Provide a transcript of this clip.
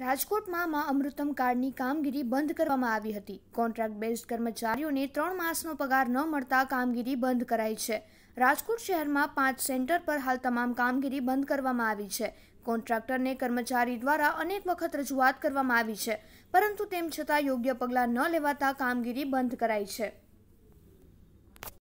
રાજકોટમાં માં અમૃતમ કાર્ડની કામગીરી બંધ કરવામાં આવી હતી કોન્ટ્રાક્ટ બેઝ કર્મચારીઓને ત્રણ માસનો પગાર ન મળતા કામગીરી બંધ કરાઈ છે રાજકોટ શહેરમાં પાંચ સેન્ટર પર હાલ તમામ કામગીરી બંધ કરવામાં આવી છે કોન્ટ્રાક્ટરને કર્મચારી દ્વારા અનેક વખત રજૂઆત કરવામાં આવી છે પરંતુ તેમ છતાં યોગ્ય પગલાં ન લેવાતા કામગીરી બંધ કરાઈ છે